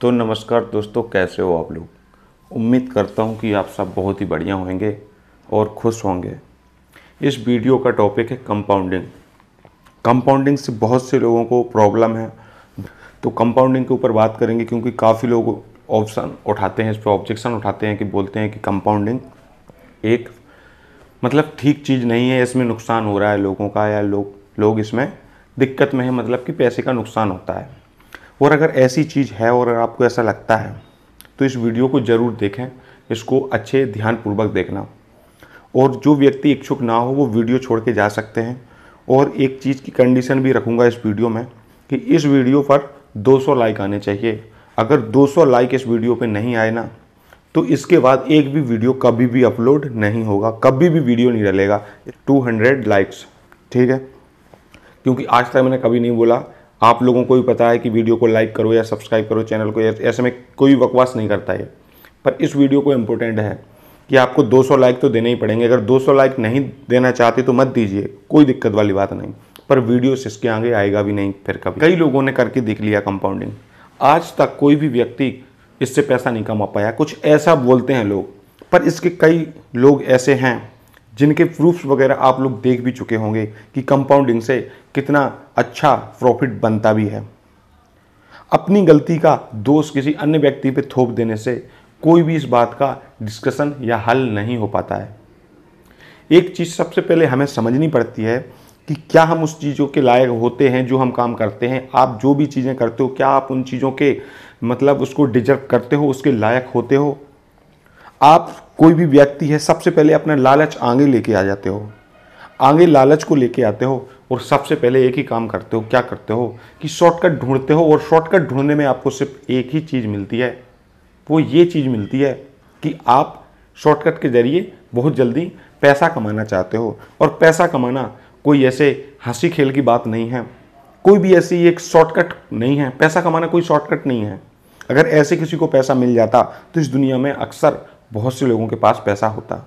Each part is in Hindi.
तो नमस्कार दोस्तों कैसे हो आप लोग उम्मीद करता हूँ कि आप सब बहुत ही बढ़िया होंगे और खुश होंगे इस वीडियो का टॉपिक है कंपाउंडिंग कंपाउंडिंग से बहुत से लोगों को प्रॉब्लम है तो कंपाउंडिंग के ऊपर बात करेंगे क्योंकि काफ़ी लोग ऑप्शन उठाते हैं इस पर ऑब्जेक्शन उठाते हैं कि बोलते हैं कि कंपाउंडिंग एक मतलब ठीक चीज़ नहीं है इसमें नुकसान हो रहा है लोगों का या लोग लोग इसमें दिक्कत में है मतलब कि पैसे का नुकसान होता है और अगर ऐसी चीज़ है और आपको ऐसा लगता है तो इस वीडियो को ज़रूर देखें इसको अच्छे ध्यानपूर्वक देखना और जो व्यक्ति इच्छुक ना हो वो वीडियो छोड़ के जा सकते हैं और एक चीज़ की कंडीशन भी रखूँगा इस वीडियो में कि इस वीडियो पर 200 लाइक आने चाहिए अगर 200 लाइक इस वीडियो पे नहीं आए ना तो इसके बाद एक भी वीडियो कभी भी अपलोड नहीं होगा कभी भी वीडियो नहीं डलेगा 200 लाइक्स ठीक है क्योंकि आज तक मैंने कभी नहीं बोला आप लोगों को भी पता है कि वीडियो को लाइक करो या सब्सक्राइब करो चैनल को ऐसे में कोई बकवास नहीं करता है पर इस वीडियो को इम्पोर्टेंट है कि आपको 200 लाइक तो देने ही पड़ेंगे अगर 200 लाइक नहीं देना चाहते तो मत दीजिए कोई दिक्कत वाली बात नहीं पर वीडियो इसके आगे आएगा भी नहीं फिर कभी कई लोगों ने करके देख लिया कंपाउंडिंग आज तक कोई भी व्यक्ति इससे पैसा नहीं कमा पाया कुछ ऐसा बोलते हैं लोग पर इसके कई लोग ऐसे हैं जिनके प्रूफ्स वगैरह आप लोग देख भी चुके होंगे कि कंपाउंडिंग से कितना अच्छा प्रॉफिट बनता भी है अपनी गलती का दोष किसी अन्य व्यक्ति पर थोप देने से कोई भी इस बात का डिस्कशन या हल नहीं हो पाता है एक चीज़ सबसे पहले हमें समझनी पड़ती है कि क्या हम उस चीज़ों के लायक होते हैं जो हम काम करते हैं आप जो भी चीज़ें करते हो क्या आप उन चीज़ों के मतलब उसको डिजर्व करते हो उसके लायक होते हो आप कोई भी व्यक्ति है सबसे पहले अपना लालच आगे लेके आ जाते हो आगे लालच को लेके आते हो और सबसे पहले एक ही काम करते हो क्या करते हो कि शॉर्टकट ढूंढते हो और शॉर्टकट ढूंढने में आपको सिर्फ एक ही चीज़ मिलती है वो ये चीज़ मिलती है कि आप शॉर्टकट के ज़रिए बहुत जल्दी पैसा कमाना चाहते हो और पैसा कमाना कोई ऐसे हंसी खेल की बात नहीं है कोई भी ऐसी एक शॉर्टकट नहीं है पैसा कमाना कोई शॉर्टकट नहीं है अगर ऐसे किसी को पैसा मिल जाता तो इस दुनिया में अक्सर बहुत से लोगों के पास पैसा होता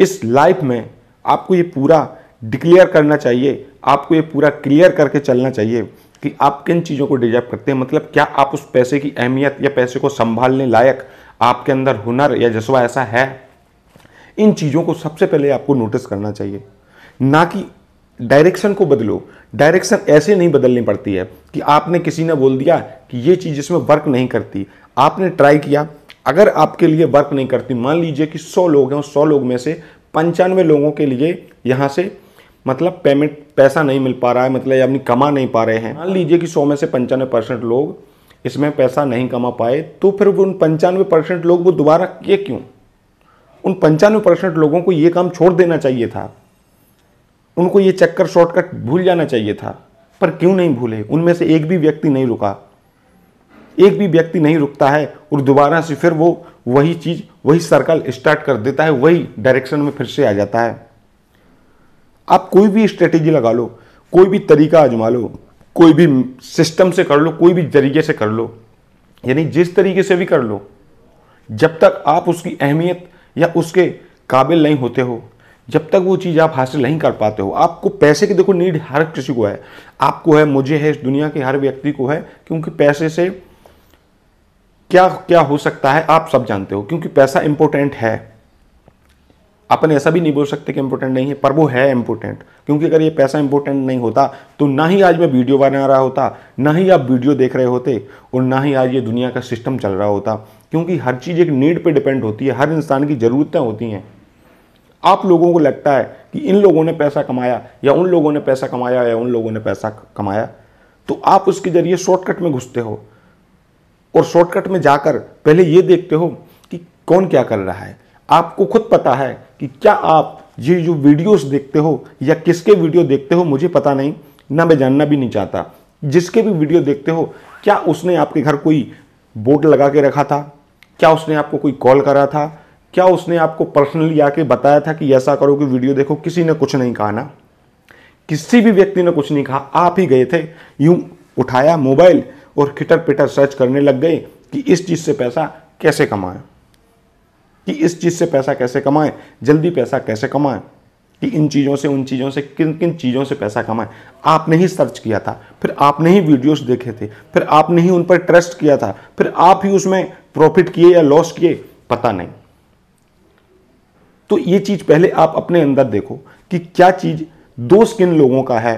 इस लाइफ में आपको ये पूरा डिक्लेयर करना चाहिए आपको ये पूरा क्लियर करके चलना चाहिए कि आप किन चीज़ों को डिजर्व करते हैं मतलब क्या आप उस पैसे की अहमियत या पैसे को संभालने लायक आपके अंदर हुनर या जज्बा ऐसा है इन चीज़ों को सबसे पहले आपको नोटिस करना चाहिए ना कि डायरेक्शन को बदलो डायरेक्शन ऐसे नहीं बदलनी पड़ती है कि आपने किसी ने बोल दिया कि ये चीज़ इसमें वर्क नहीं करती आपने ट्राई किया अगर आपके लिए वर्क नहीं करती मान लीजिए कि सौ लोग हैं और सौ लोग में से पंचानवे लोगों के लिए यहाँ से मतलब पेमेंट पैसा नहीं मिल पा रहा है मतलब अपनी कमा नहीं पा रहे हैं मान लीजिए कि सौ में से पंचानवे परसेंट लोग इसमें पैसा नहीं कमा पाए तो फिर वो उन पंचानवे परसेंट लोग वो दोबारा किए क्यों उन पंचानवे परसेंट लोगों को ये काम छोड़ देना चाहिए था उनको ये चक्कर शॉर्टकट भूल जाना चाहिए था पर क्यों नहीं भूले उनमें से एक भी व्यक्ति नहीं रुका एक भी व्यक्ति नहीं रुकता है और दोबारा से फिर वो वही चीज़ वही सर्कल स्टार्ट कर देता है वही डायरेक्शन में फिर से आ जाता है आप कोई भी स्ट्रेटेजी लगा लो कोई भी तरीका आजमा लो कोई भी सिस्टम से कर लो कोई भी तरीके से कर लो यानी जिस तरीके से भी कर लो जब तक आप उसकी अहमियत या उसके काबिल नहीं होते हो जब तक वो चीज़ आप हासिल नहीं कर पाते हो आपको पैसे की देखो नीड हर किसी को है आपको है मुझे है इस दुनिया के हर व्यक्ति को है क्योंकि पैसे से क्या क्या हो सकता है आप सब जानते हो क्योंकि पैसा इंपॉर्टेंट है अपन ऐसा भी नहीं बोल सकते कि इंपॉर्टेंट नहीं है पर वो है इंपॉर्टेंट क्योंकि अगर ये पैसा इंपॉर्टेंट नहीं होता तो ना ही आज मैं वीडियो बना रहा होता ना ही आप वीडियो देख रहे होते और ना ही आज ये दुनिया का सिस्टम चल रहा होता क्योंकि हर चीज़ एक नीड पर डिपेंड होती है हर इंसान की ज़रूरतें होती हैं आप लोगों को लगता है कि इन लोगों ने पैसा कमाया या उन लोगों ने पैसा कमाया या उन लोगों ने पैसा कमाया तो आप उसके ज़रिए शॉर्टकट में घुसते हो और शॉर्टकट में जाकर पहले ये देखते हो कि कौन क्या कर रहा है आपको खुद पता है कि क्या आप ये जो वीडियोस देखते हो या किसके वीडियो देखते हो मुझे पता नहीं ना मैं जानना भी नहीं चाहता जिसके भी वीडियो देखते हो क्या उसने आपके घर कोई बोर्ड लगा के रखा था क्या उसने आपको कोई कॉल करा था क्या उसने आपको पर्सनली आके बताया था कि ऐसा करो कि वीडियो देखो किसी ने कुछ नहीं कहा ना किसी भी व्यक्ति ने कुछ नहीं कहा आप ही गए थे यूं उठाया मोबाइल और खिटर पिटर सर्च करने लग गए कि इस चीज़ से पैसा कैसे कमाएं कि इस चीज़ से पैसा कैसे कमाएं जल्दी पैसा कैसे कमाएं कि इन चीज़ों से उन चीज़ों से किन किन चीज़ों से पैसा कमाएं आपने ही सर्च किया था फिर आपने ही वीडियोस देखे थे फिर आपने ही उन पर ट्रस्ट किया था फिर आप ही उसमें प्रॉफिट किए या लॉस किए पता नहीं तो ये चीज़ पहले आप अपने अंदर देखो कि क्या चीज़ दोष किन लोगों का है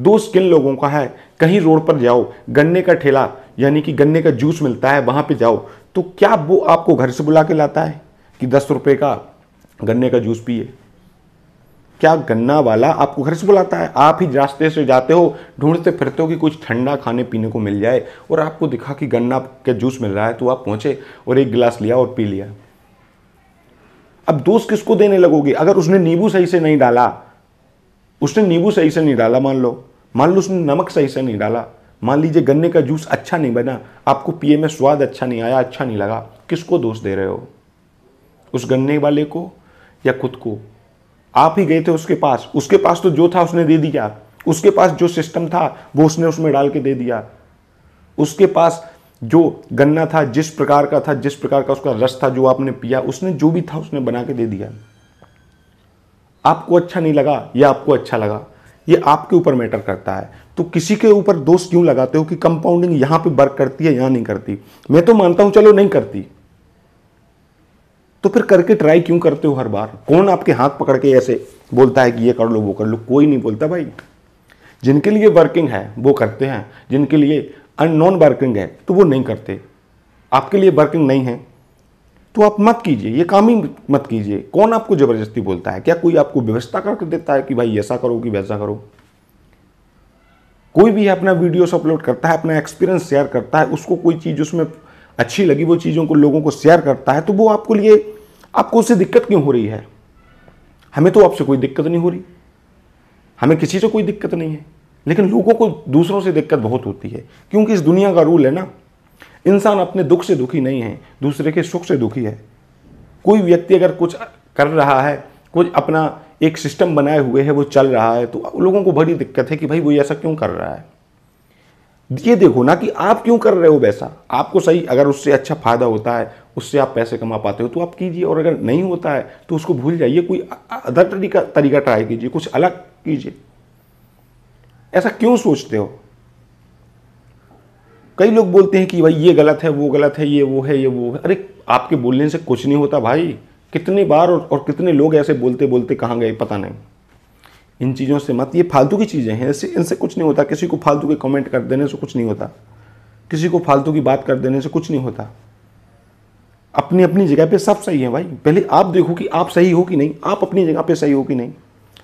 दो किन लोगों का है कहीं रोड पर जाओ गन्ने का ठेला यानी कि गन्ने का जूस मिलता है वहाँ पे जाओ तो क्या वो आपको घर से बुला के लाता है कि दस रुपये का गन्ने का जूस पिए क्या गन्ना वाला आपको घर से बुलाता है आप ही रास्ते से जाते हो ढूंढते फिरते हो कि कुछ ठंडा खाने पीने को मिल जाए और आपको दिखा कि गन्ना का जूस मिल रहा है तो आप पहुंचे और एक गिलास लिया और पी लिया अब दोस्त किसको देने लगोगे अगर उसने नींबू सही से नहीं डाला उसने नींबू सही से नहीं डाला मान लो मान लो उसने नमक सही से नहीं डाला मान लीजिए गन्ने का जूस अच्छा नहीं बना आपको पिए में स्वाद अच्छा नहीं आया अच्छा नहीं लगा किसको दोष दे रहे हो उस गन्ने वाले को या खुद को आप ही गए थे उसके पास उसके पास तो जो था उसने दे दिया उसके पास जो सिस्टम था वो उसने उसमें डाल के दे दिया उसके पास जो गन्ना था जिस प्रकार का था जिस प्रकार का उसका रस था जो आपने पिया उसने जो भी था उसने बना के दे दिया आपको अच्छा नहीं लगा या आपको अच्छा लगा ये आपके ऊपर मैटर करता है तो किसी के ऊपर दोष क्यों लगाते हो कि कंपाउंडिंग यहां पे वर्क करती है यहां नहीं करती मैं तो मानता हूँ चलो नहीं करती तो फिर करके ट्राई क्यों करते हो हर बार कौन आपके हाथ पकड़ के ऐसे बोलता है कि ये कर लो वो कर लो कोई नहीं बोलता भाई जिनके लिए वर्किंग है वो करते हैं जिनके लिए अन वर्किंग है तो वो नहीं करते आपके लिए वर्किंग नहीं है तो आप मत कीजिए ये काम ही मत कीजिए कौन आपको ज़बरदस्ती बोलता है क्या कोई आपको व्यवस्था कर देता है कि भाई ऐसा करो कि वैसा करो कोई भी अपना वीडियोस अपलोड करता है अपना एक्सपीरियंस शेयर करता है उसको कोई चीज़ उसमें अच्छी लगी वो चीज़ों को लोगों को शेयर करता है तो वो आपको लिए आपको उससे दिक्कत क्यों हो रही है हमें तो आपसे कोई दिक्कत नहीं हो रही हमें किसी से कोई दिक्कत नहीं है लेकिन लोगों को दूसरों से दिक्कत बहुत होती है क्योंकि इस दुनिया का रूल है ना इंसान अपने दुख से दुखी नहीं है दूसरे के सुख से दुखी है कोई व्यक्ति अगर कुछ कर रहा है कुछ अपना एक सिस्टम बनाए हुए है वो चल रहा है तो लोगों को बड़ी दिक्कत है कि भाई वो ऐसा क्यों कर रहा है ये देखो ना कि आप क्यों कर रहे हो वैसा आपको सही अगर उससे अच्छा फ़ायदा होता है उससे आप पैसे कमा पाते हो तो आप कीजिए और अगर नहीं होता है तो उसको भूल जाइए कोई अदर तरीका तरीका ट्राई कीजिए कुछ अलग कीजिए ऐसा क्यों सोचते हो कई लोग बोलते हैं कि भाई ये गलत है वो गलत है ये वो है ये वो है अरे आपके बोलने से कुछ नहीं होता भाई कितनी बार और, और कितने लोग ऐसे बोलते बोलते कहाँ गए पता नहीं इन चीज़ों से मत ये फालतू की चीज़ें हैं ऐसे इनसे कुछ नहीं होता किसी को फालतू के कमेंट कर देने से कुछ नहीं होता किसी को फालतू की बात कर देने से कुछ नहीं होता अपनी अपनी जगह पे सब सही है भाई पहले आप देखो कि आप सही हो कि नहीं आप अपनी जगह पे सही हो कि नहीं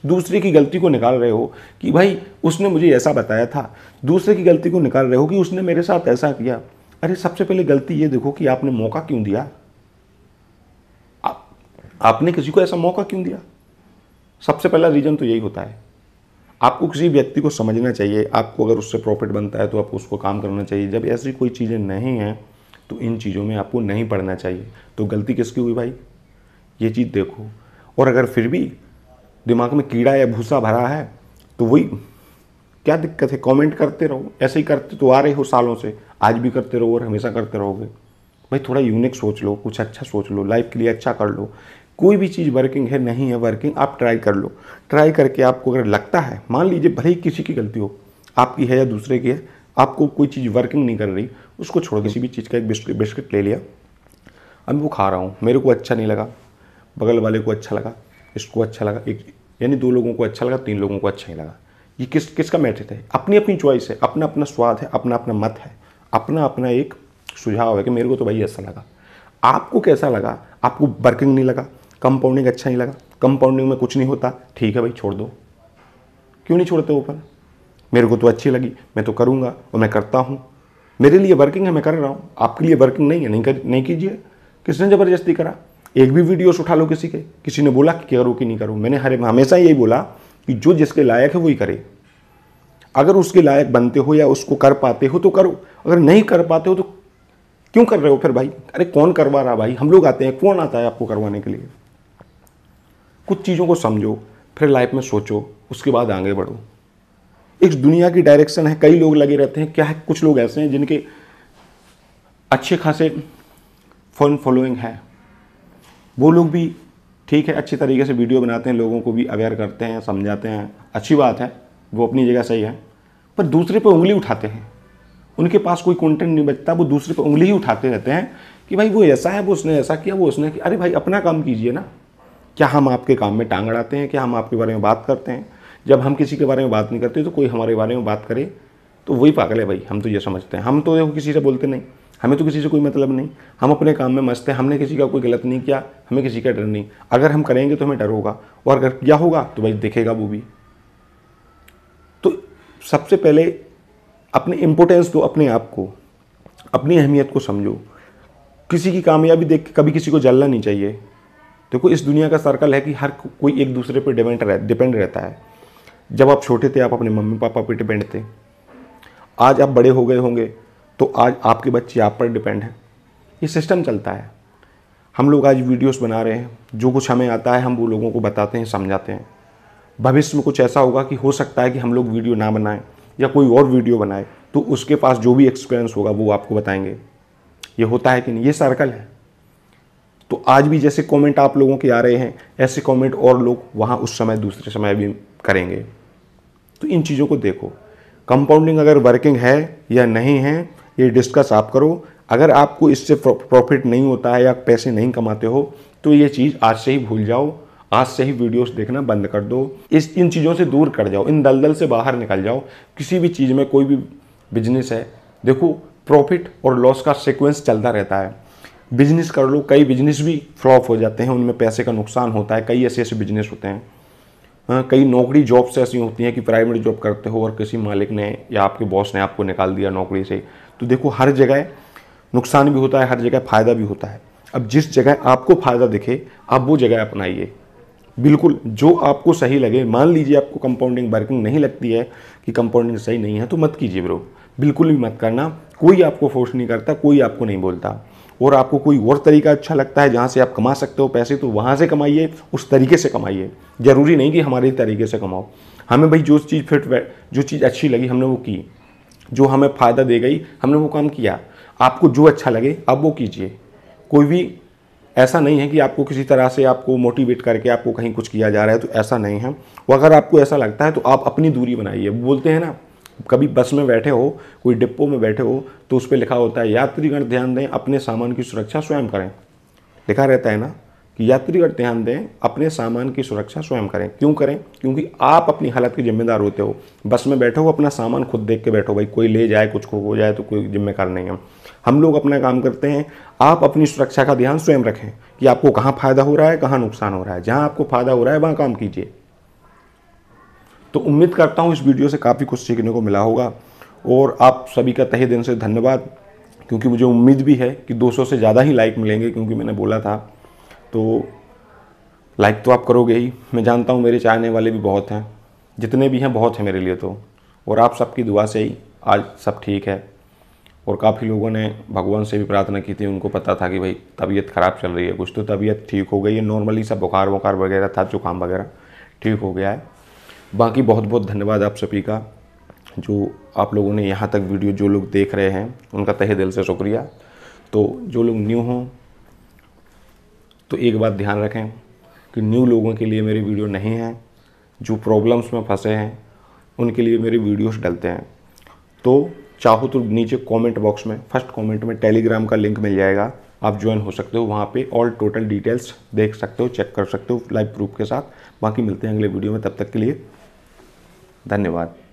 दूसरे की गलती को निकाल रहे हो कि भाई उसने मुझे ऐसा बताया था दूसरे की गलती को निकाल रहे हो कि उसने मेरे साथ ऐसा किया अरे सबसे पहले गलती ये देखो कि आपने मौका क्यों दिया आपने किसी को ऐसा मौका क्यों दिया सबसे पहला रीज़न तो यही होता है आपको किसी व्यक्ति को समझना चाहिए आपको अगर उससे प्रॉफिट बनता है तो आपको उसको काम करना चाहिए जब ऐसी कोई चीज़ें नहीं हैं तो इन चीज़ों में आपको नहीं पढ़ना चाहिए तो गलती किसकी हुई भाई ये चीज़ देखो और अगर फिर भी दिमाग में कीड़ा या भूसा भरा है तो वही क्या दिक्कत है कमेंट करते रहो ऐसे ही करते तो आ रहे हो सालों से आज भी करते रहो और हमेशा करते रहोगे भाई थोड़ा यूनिक सोच लो कुछ अच्छा सोच लो लाइफ के लिए अच्छा कर लो कोई भी चीज़ वर्किंग है नहीं है वर्किंग आप ट्राई कर लो ट्राई करके आपको अगर लगता है मान लीजिए भले ही किसी की गलती हो आपकी है या दूसरे की है आपको कोई चीज़ वर्किंग नहीं कर रही उसको छोड़ किसी भी चीज़ का एक बिस्किट बिस्किट ले लिया अब वो खा रहा हूँ मेरे को अच्छा नहीं लगा बगल वाले को अच्छा लगा इसको अच्छा लगा एक यानी दो लोगों को अच्छा लगा तीन लोगों को अच्छा ही लगा ये किस किसका मैटर है अपनी अपनी चॉइस है अपना अपना स्वाद है अपना अपना मत है अपना अपना एक सुझाव है कि मेरे को तो भाई ऐसा लगा आपको कैसा लगा आपको वर्किंग नहीं लगा कंपाउंडिंग अच्छा नहीं लगा कंपाउंडिंग में कुछ नहीं होता ठीक है भाई छोड़ दो क्यों नहीं छोड़ते ऊपर मेरे को तो अच्छी लगी मैं तो करूँगा और मैं करता हूँ मेरे लिए वर्किंग है मैं कर रहा हूँ आपके लिए वर्किंग नहीं है नहीं कर नहीं कीजिए किसने ज़बरदस्ती करा एक भी वीडियोस उठा लो किसी के किसी ने बोला कि करो कि नहीं करो मैंने हर हमेशा यही बोला कि जो जिसके लायक है वही करे अगर उसके लायक बनते हो या उसको कर पाते हो तो करो अगर नहीं कर पाते हो तो क्यों कर रहे हो फिर भाई अरे कौन करवा रहा भाई हम लोग आते हैं कौन आता है आपको करवाने के लिए कुछ चीज़ों को समझो फिर लाइफ में सोचो उसके बाद आगे बढ़ो एक दुनिया की डायरेक्शन है कई लोग लगे रहते हैं क्या है कुछ लोग ऐसे हैं जिनके अच्छे खासे फॉलोइंग है वो लोग भी ठीक है अच्छी तरीके से वीडियो बनाते हैं लोगों को भी अवेयर करते हैं समझाते हैं अच्छी बात है वो अपनी जगह सही है पर दूसरे पर उंगली उठाते हैं उनके पास कोई कंटेंट नहीं बचता वो दूसरे पर उंगली ही उठाते रहते हैं कि भाई वो ऐसा है वो उसने ऐसा किया वो उसने कि अरे भाई अपना काम कीजिए ना क्या हम आपके काम में टांग अड़ाते हैं क्या हम आपके बारे में बात करते हैं जब हम किसी के बारे में बात नहीं करते तो कोई हमारे बारे में बात करे तो वही पागल है भाई हम तो ये समझते हैं हम तो किसी से बोलते नहीं हमें तो किसी से कोई मतलब नहीं हम अपने काम में मस्त हैं हमने किसी का कोई गलत नहीं किया हमें किसी का डर नहीं अगर हम करेंगे तो हमें डर होगा और अगर क्या होगा तो भाई देखेगा वो भी तो सबसे पहले अपने इम्पोर्टेंस दो अपने आप को अपनी अहमियत को समझो किसी की कामयाबी देख के कभी किसी को जलना नहीं चाहिए देखो इस दुनिया का सर्कल है कि हर कोई एक दूसरे पर डिपेंड रह डिपेंड रहता है जब आप छोटे थे आप अपने मम्मी पापा पर डिपेंड थे आज आप बड़े हो गए होंगे तो आज आपके बच्चे आप पर डिपेंड हैं ये सिस्टम चलता है हम लोग आज वीडियोस बना रहे हैं जो कुछ हमें आता है हम वो लोगों को बताते हैं समझाते हैं भविष्य में कुछ ऐसा होगा कि हो सकता है कि हम लोग वीडियो ना बनाएं या कोई और वीडियो बनाए तो उसके पास जो भी एक्सपीरियंस होगा वो आपको बताएंगे ये होता है कि नहीं ये सर्कल है तो आज भी जैसे कमेंट आप लोगों के आ रहे हैं ऐसे कमेंट और लोग वहाँ उस समय दूसरे समय भी करेंगे तो इन चीज़ों को देखो कंपाउंडिंग अगर वर्किंग है या नहीं है ये डिस्कस आप करो अगर आपको इससे प्रॉफिट नहीं होता है या पैसे नहीं कमाते हो तो ये चीज़ आज से ही भूल जाओ आज से ही वीडियोस देखना बंद कर दो इस इन चीज़ों से दूर कर जाओ इन दलदल से बाहर निकल जाओ किसी भी चीज़ में कोई भी बिजनेस है देखो प्रॉफिट और लॉस का सिक्वेंस चलता रहता है बिजनेस कर लो कई बिजनेस भी फ्लॉप हो जाते हैं उनमें पैसे का नुकसान होता है कई ऐसे ऐसे बिजनेस होते हैं हाँ कई नौकरी जॉब्स ऐसी होती हैं कि प्राइवेट जॉब करते हो और किसी मालिक ने या आपके बॉस ने आपको निकाल दिया नौकरी से तो देखो हर जगह नुकसान भी होता है हर जगह फ़ायदा भी होता है अब जिस जगह आपको फ़ायदा दिखे आप वो जगह अपनाइए बिल्कुल जो आपको सही लगे मान लीजिए आपको कंपाउंडिंग वर्किंग नहीं लगती है कि कंपाउंडिंग सही नहीं है तो मत कीजिए ब्रो बिल्कुल भी मत करना कोई आपको फोर्स नहीं करता कोई आपको नहीं बोलता और आपको कोई और तरीका अच्छा लगता है जहाँ से आप कमा सकते हो पैसे तो वहाँ से कमाइए उस तरीके से कमाइए ज़रूरी नहीं कि हमारे तरीके से कमाओ हमें भाई जो चीज़ फिट जो चीज़ अच्छी लगी हमने वो की जो हमें फ़ायदा दे गई हमने वो काम किया आपको जो अच्छा लगे आप वो कीजिए कोई भी ऐसा नहीं है कि आपको किसी तरह से आपको मोटिवेट करके आपको कहीं कुछ किया जा रहा है तो ऐसा नहीं है वो अगर आपको ऐसा लगता है तो आप अपनी दूरी बनाइए बोलते हैं ना कभी बस में बैठे हो कोई डिप्पो में बैठे हो तो उस पर लिखा होता है यात्रीगण ध्यान दें अपने सामान की सुरक्षा स्वयं करें लिखा रहता है ना कि यात्रीगण ध्यान दें अपने सामान की सुरक्षा स्वयं करें क्यों करें क्योंकि आप अपनी हालत के जिम्मेदार होते हो बस में बैठो अपना सामान खुद देख के बैठो भाई कोई ले जाए कुछ हो जाए तो कोई जिम्मेदार नहीं है हम लोग अपना काम करते हैं आप अपनी सुरक्षा का ध्यान स्वयं रखें कि आपको कहाँ फ़ायदा हो रहा है कहाँ नुकसान हो रहा है जहाँ आपको फ़ायदा हो रहा है वहाँ काम कीजिए तो उम्मीद करता हूँ इस वीडियो से काफ़ी कुछ सीखने को मिला होगा और आप सभी का तहे दिल से धन्यवाद क्योंकि मुझे उम्मीद भी है कि 200 से ज़्यादा ही लाइक मिलेंगे क्योंकि मैंने बोला था तो लाइक तो आप करोगे ही मैं जानता हूँ मेरे चाहने वाले भी बहुत हैं जितने भी हैं बहुत हैं मेरे लिए तो और आप सबकी दुआ से ही आज सब ठीक है और काफ़ी लोगों ने भगवान से भी प्रार्थना की थी उनको पता था कि भाई तबीयत ख़राब चल रही है कुछ तो तबीयत ठीक हो गई है नॉर्मली सब बुखार वुखार वगैरह था जुकाम वगैरह ठीक हो गया है बाकी बहुत बहुत धन्यवाद आप सभी का जो आप लोगों ने यहाँ तक वीडियो जो लोग देख रहे हैं उनका तहे दिल से शुक्रिया तो जो लोग न्यू हों तो एक बात ध्यान रखें कि न्यू लोगों के लिए मेरी वीडियो नहीं है जो प्रॉब्लम्स में फंसे हैं उनके लिए मेरी वीडियोस डलते हैं तो चाहो तो नीचे कमेंट बॉक्स में फर्स्ट कमेंट में टेलीग्राम का लिंक मिल जाएगा आप ज्वाइन हो सकते हो वहाँ पे ऑल टोटल डिटेल्स देख सकते हो चेक कर सकते हो लाइव प्रूफ के साथ बाकी मिलते हैं अगले वीडियो में तब तक के लिए धन्यवाद